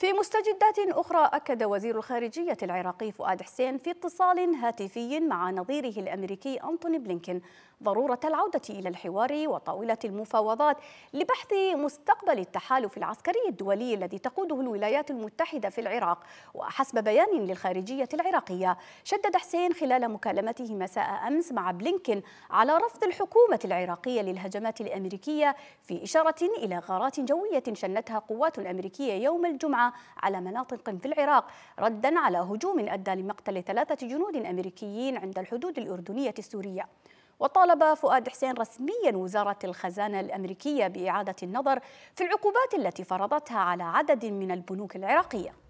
في مستجدات أخرى أكد وزير الخارجية العراقي فؤاد حسين في اتصال هاتفي مع نظيره الأمريكي أنتوني بلينكين ضرورة العودة إلى الحوار وطاولة المفاوضات لبحث مستقبل التحالف العسكري الدولي الذي تقوده الولايات المتحدة في العراق وحسب بيان للخارجية العراقية شدد حسين خلال مكالمته مساء أمس مع بلينكين على رفض الحكومة العراقية للهجمات الأمريكية في إشارة إلى غارات جوية شنتها قوات أمريكية يوم الجمعة على مناطق في العراق ردا على هجوم أدى لمقتل ثلاثة جنود أمريكيين عند الحدود الأردنية السورية وطالب فؤاد حسين رسميا وزارة الخزانة الأمريكية بإعادة النظر في العقوبات التي فرضتها على عدد من البنوك العراقية